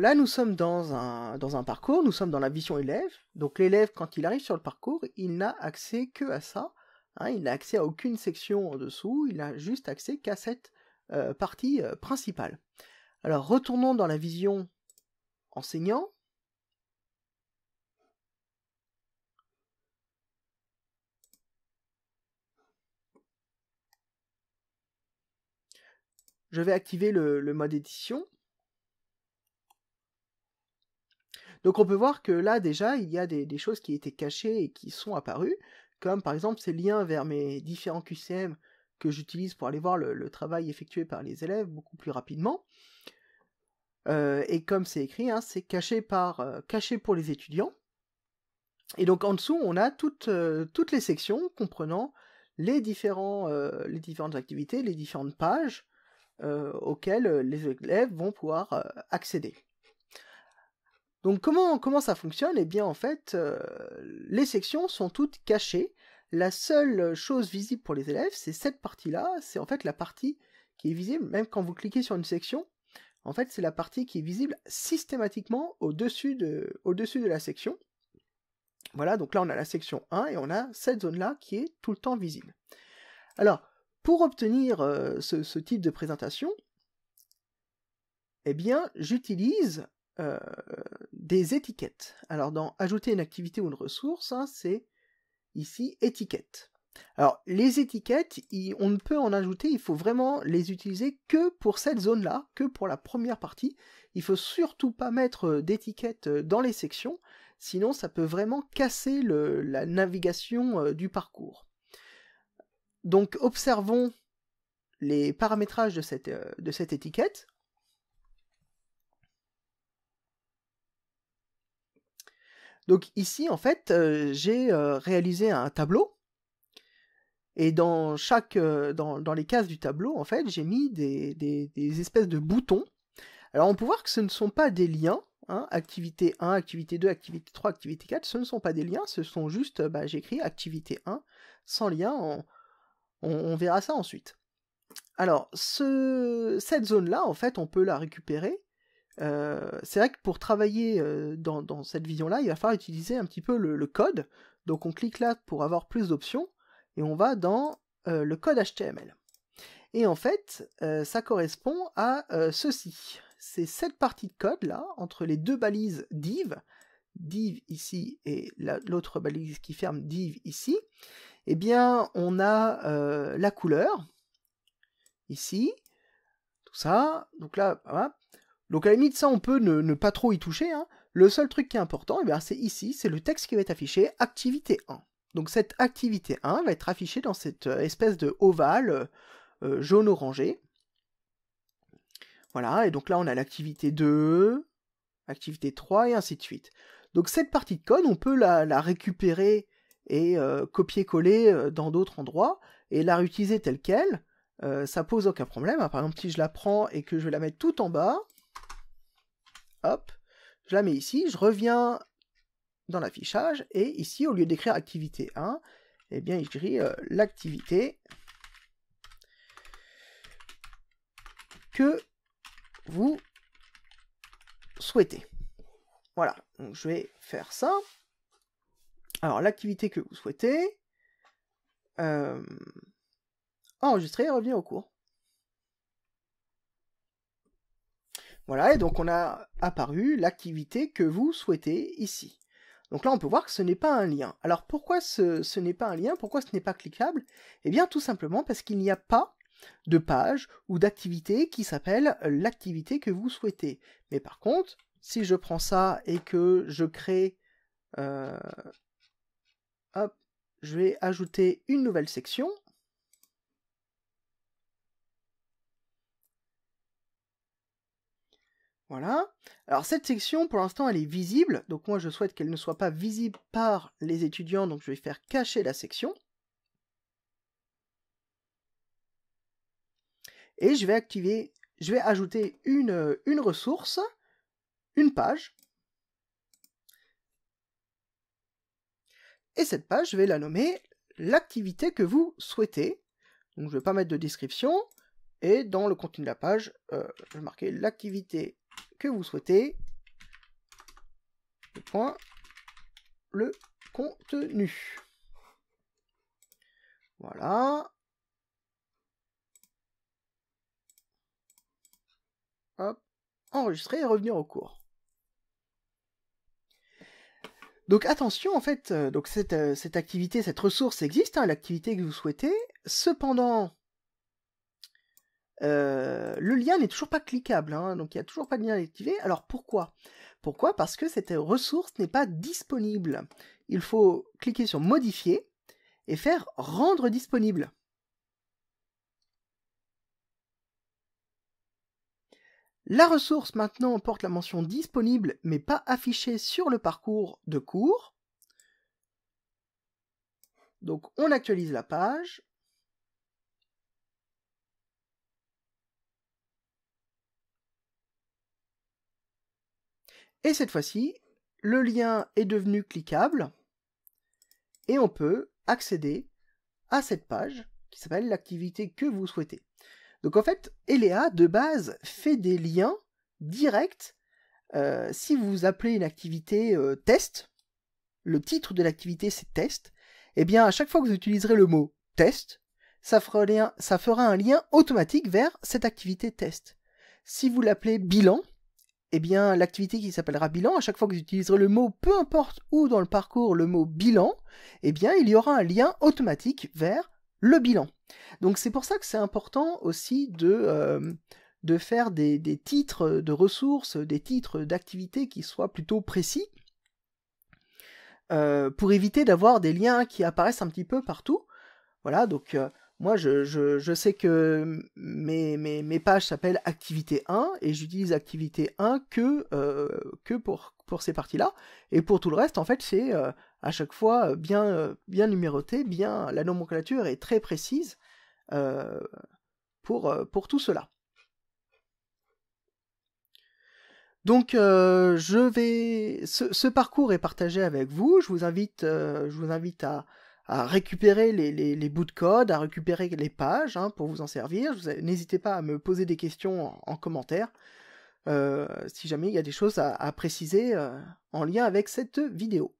Là, nous sommes dans un, parcours, nous sommes dans la vision élève. Donc l'élève, quand il arrive sur le parcours, il n'a accès que à ça. Hein. il n'a accès à aucune section en dessous, il n'a juste accès qu'à cette euh, partie euh, principale. Alors retournons dans la vision enseignant. Je vais activer le mode édition. Donc on peut voir que là déjà, il y a des, choses qui étaient cachées et qui sont apparues, comme par exemple ces liens vers mes différents QCM que j'utilise pour aller voir le, travail effectué par les élèves beaucoup plus rapidement. Euh, et comme c'est écrit, hein, c'est euh, caché, pour les étudiants. Et donc en dessous, on a toutes, euh, toutes les sections comprenant les, les différentes activités, les différentes pages auxquelles les élèves vont pouvoir accéder. Donc comment, comment ça fonctionne Eh bien en fait, euh, les sections sont toutes cachées. La seule chose visible pour les élèves, c'est cette partie-là. C'est en fait la partie qui est visible, même quand vous cliquez sur une section, en fait c'est la partie qui est visible systématiquement au-dessus de, au -dessus de la section. Voilà, donc là on a la section 1 et on a cette zone-là qui est tout le temps visible. Alors, pour obtenir euh, ce, ce, type de présentation, eh bien, j'utilise euh, des étiquettes. Alors dans ajouter une activité ou une ressource, hein, c'est ici étiquette. Alors les étiquettes, on ne peut en ajouter, il faut vraiment les utiliser que pour cette zone-là, que pour la première partie. Il faut surtout pas mettre euh, d'étiquettes euh, dans les sections, sinon ça peut vraiment casser la navigation du parcours. Donc observons les paramétrages de cette étiquette. Donc ici, en fait, euh, j'ai euh, réalisé un tableau. Et dans chaque, euh, dans, les cases du tableau, en fait, j'ai mis des, espèces de boutons. Alors on peut voir que ce ne sont pas des liens. Hein, activité 1, activité 2, activité 3, activité 4, ce ne sont pas des liens, ce sont juste, bah, j'écris activité 1 sans lien, on, on verra ça ensuite. Alors, ce, cette zone-là, en fait, on peut la récupérer euh, c'est vrai que pour travailler euh, dans, cette vision-là, il va falloir utiliser un petit peu le, code. Donc on clique là pour avoir plus d'options et on va dans euh, le code HTML. Et en fait, ça correspond à ceci. C'est cette partie de code là, entre les deux balises div, div ici et l'autre balise qui ferme div ici, eh bien on a la couleur ici, tout ça, donc là, voilà. Donc à la limite, ça, on peut ne, pas trop y toucher. Hein. Le seul truc qui est important, eh ben, c'est ici, c'est le texte qui va être affiché, activité 1. Donc cette activité 1 va être affichée dans cette euh, espèce de ovale euh, euh, jaune-orangé. Voilà, et donc là on a l'activité 2, activité 3 et ainsi de suite. Donc cette partie de code, on peut la, récupérer et copier-coller dans d'autres endroits et la réutiliser telle qu'elle. ça pose aucun problème. Hein. Par exemple, si je la prends et que je vais la mettre tout en bas, je la mets ici, je reviens dans l'affichage, et ici, au lieu d'écrire activité 1, eh bien, il euh, l'activité que vous souhaitez. Voilà, donc je vais faire ça. Alors, l'activité que vous souhaitez, euh, enregistrer revenir au cours. Voilà, et donc on a apparu l'activité que vous souhaitez ici. Donc là, on peut voir que ce n'est pas un lien. Alors pourquoi ce, n'est pas un lien Pourquoi ce n'est pas cliquable Eh bien, tout simplement parce qu'il n'y a pas de page ou d'activité qui s'appelle l'activité que vous souhaitez. Mais par contre, si je prends ça et que je crée... Euh, hop, je vais ajouter une nouvelle section Voilà. Alors cette section, pour l'instant, elle est visible. Donc moi, je souhaite qu'elle ne soit pas visible par les étudiants. Donc je vais faire cacher la section. Et je vais activer, je vais ajouter une, une ressource, une page. Et cette page, je vais la nommer l'activité que vous souhaitez. Donc je ne vais pas mettre de description. Et dans le contenu de la page, euh, je vais marquer l'activité que vous souhaitez. Le point, le contenu. Voilà. enregistrer et revenir au cours. Donc attention, en fait, euh, donc euh, cette, activité, cette ressource existe, hein, l'activité que vous souhaitez. Cependant, euh, le lien n'est toujours pas cliquable, hein, donc il n'y a toujours pas de lien activé. Alors pourquoi Pourquoi Parce que cette ressource n'est pas disponible. Il faut cliquer sur modifier et faire rendre disponible. La ressource maintenant porte la mention disponible mais pas affichée sur le parcours de cours. Donc on actualise la page, Et cette fois-ci, le lien est devenu cliquable et on peut accéder à cette page qui s'appelle l'activité que vous souhaitez. Donc en fait, Elea, de base, fait des liens directs. Euh, si vous appelez une activité euh, test, le titre de l'activité c'est test, et eh bien à chaque fois que vous utiliserez le mot test, ça fera un lien automatique vers cette activité test. Si vous l'appelez bilan, eh bien, l'activité qui s'appellera bilan, à chaque fois que j'utiliserai le mot, peu importe où dans le parcours, le mot bilan, eh bien, il y aura un lien automatique vers le bilan. Donc c'est pour ça que c'est important aussi de, euh, de faire des, titres de ressources, des titres d'activités qui soient plutôt précis, euh, pour éviter d'avoir des liens qui apparaissent un petit peu partout. Voilà, donc euh, moi, je, sais que mes, pages s'appellent activité 1 et j'utilise activité 1 que, euh, pour, ces parties-là. Et pour tout le reste, en fait, c'est euh, à chaque fois euh, bien, numéroté, bien, la nomenclature est très précise pour, tout cela. Donc je vais ce, ce, parcours est partagé avec vous. Je vous invite, je vous invite à, à récupérer les, bouts de code, à récupérer les pages hein, pour vous en servir. N'hésitez pas à me poser des questions en, commentaire euh, si jamais il y a des choses à, préciser euh, en lien avec cette vidéo.